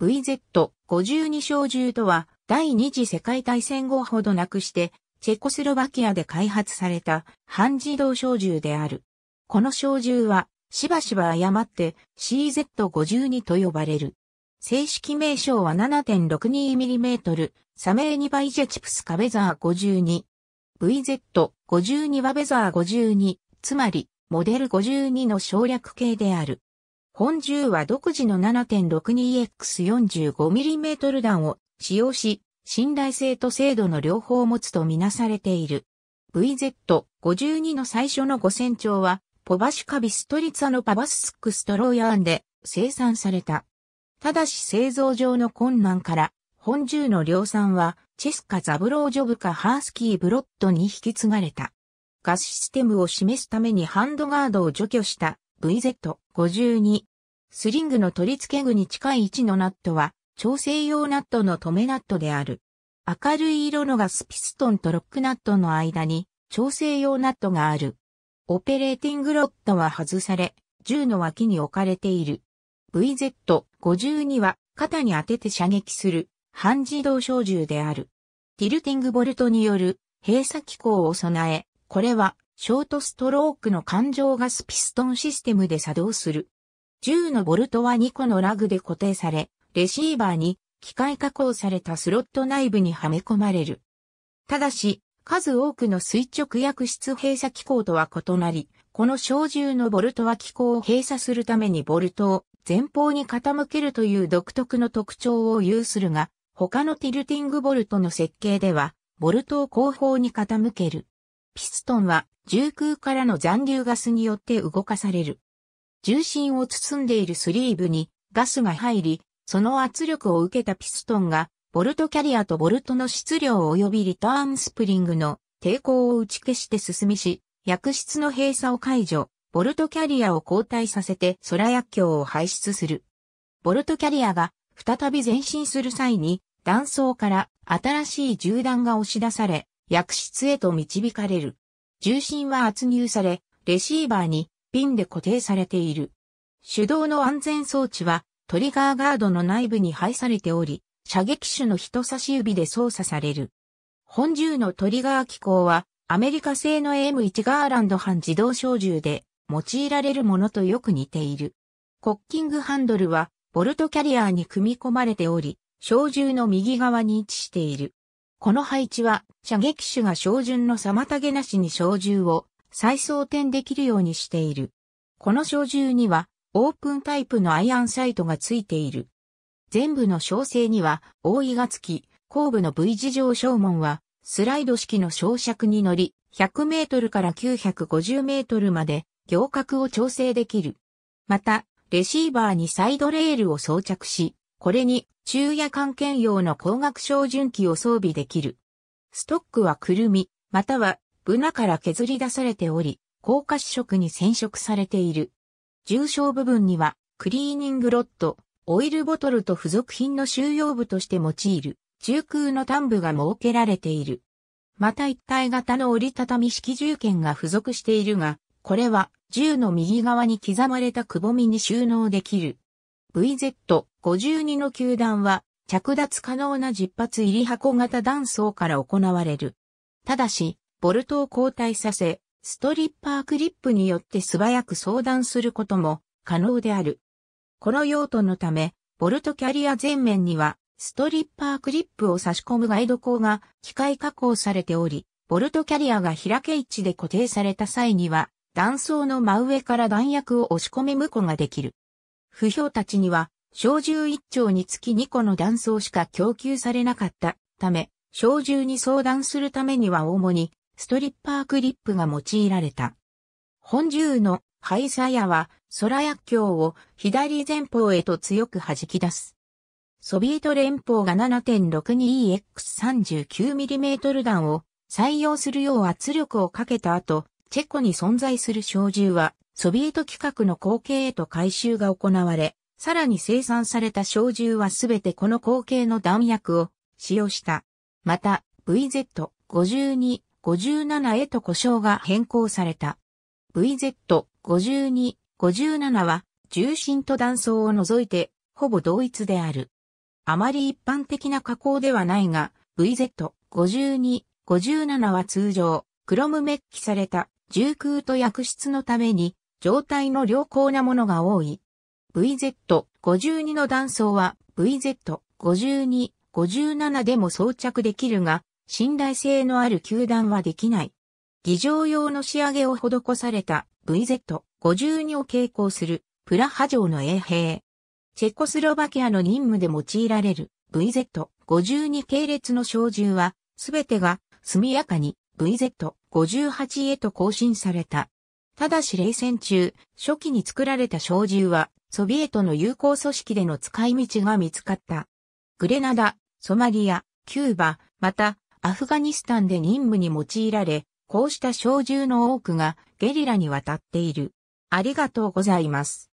VZ52 小銃とは、第二次世界大戦後ほどなくして、チェコスロバキアで開発された半自動小銃である。この小銃は、しばしば誤って CZ52 と呼ばれる。正式名称は 7.62mm、サメーニバイジェチプスカベザー52。VZ52 はベザー52、つまり、モデル52の省略形である。本銃は独自の 7.62X45mm 弾を使用し、信頼性と精度の両方を持つとみなされている。VZ52 の最初の5 0長は、ポバシュカビストリツァのパバススックストローヤーンで生産された。ただし製造上の困難から、本銃の量産は、チェスカ・ザブロージョブカ・ハースキー・ブロッドに引き継がれた。ガスシステムを示すためにハンドガードを除去した VZ。52。スリングの取り付け具に近い位置のナットは、調整用ナットの留めナットである。明るい色のガスピストンとロックナットの間に、調整用ナットがある。オペレーティングロットは外され、銃の脇に置かれている。VZ52 は肩に当てて射撃する半自動小銃である。ティルティングボルトによる閉鎖機構を備え、これはショートストロークの環状ガスピストンシステムで作動する。銃のボルトは2個のラグで固定され、レシーバーに機械加工されたスロット内部にはめ込まれる。ただし、数多くの垂直薬室閉鎖機構とは異なり、この小銃のボルトは機構を閉鎖するためにボルトを前方に傾けるという独特の特徴を有するが、他のティルティングボルトの設計では、ボルトを後方に傾ける。ピストンは重空からの残留ガスによって動かされる。重心を包んでいるスリーブにガスが入り、その圧力を受けたピストンが、ボルトキャリアとボルトの質量及びリターンスプリングの抵抗を打ち消して進みし、薬室の閉鎖を解除、ボルトキャリアを交代させて空薬莢を排出する。ボルトキャリアが再び前進する際に、断層から新しい銃弾が押し出され、薬室へと導かれる。重心は圧入され、レシーバーにピンで固定されている。手動の安全装置はトリガーガードの内部に配されており、射撃手の人差し指で操作される。本銃のトリガー機構はアメリカ製の AM1 ガーランド半自動小銃で用いられるものとよく似ている。コッキングハンドルはボルトキャリアに組み込まれており、小銃の右側に位置している。この配置は、射撃手が照準の妨げなしに照準を再装填できるようにしている。この照準には、オープンタイプのアイアンサイトが付いている。全部の小生には、覆いが付き、後部の V 字状照門は、スライド式の小尺に乗り、100メートルから950メートルまで、行角を調整できる。また、レシーバーにサイドレールを装着し、これに昼夜間係用の光学照準器を装備できる。ストックはくるみ、またはブナから削り出されており、高架色に染色されている。重症部分にはクリーニングロット、オイルボトルと付属品の収容部として用いる中空の端部が設けられている。また一体型の折りたたみ式銃剣が付属しているが、これは銃の右側に刻まれたくぼみに収納できる。VZ52 の球弾は着脱可能な10発入り箱型弾倉から行われる。ただし、ボルトを交代させ、ストリッパークリップによって素早く相談することも可能である。この用途のため、ボルトキャリア前面には、ストリッパークリップを差し込むガイド鋼が機械加工されており、ボルトキャリアが開け位置で固定された際には、断層の真上から弾薬を押し込め無こができる。不評たちには、小銃一丁につき2個の弾倉しか供給されなかったため、小銃に相談するためには主に、ストリッパークリップが用いられた。本銃の廃鞘やは、空薬莢を左前方へと強く弾き出す。ソビエト連邦が 7.62EX39mm 弾を採用するよう圧力をかけた後、チェコに存在する小銃はソビエト規格の後継へと回収が行われ、さらに生産された小銃はすべてこの後継の弾薬を使用した。また、VZ52、57へと故障が変更された。VZ52、57は重心と断層を除いてほぼ同一である。あまり一般的な加工ではないが、VZ52、57は通常、クロムメッキされた重空と薬室のために状態の良好なものが多い。VZ52 の断層は VZ52、57でも装着できるが、信頼性のある球団はできない。儀場用の仕上げを施された VZ52 を傾向するプラハ城の衛兵。チェコスロバキアの任務で用いられる VZ52 系列の小銃は、すべてが速やかに VZ58 へと更新された。ただし冷戦中、初期に作られた小銃は、ソビエトの友好組織での使い道が見つかった。グレナダ、ソマリア、キューバ、また、アフガニスタンで任務に用いられ、こうした小銃の多くがゲリラに渡っている。ありがとうございます。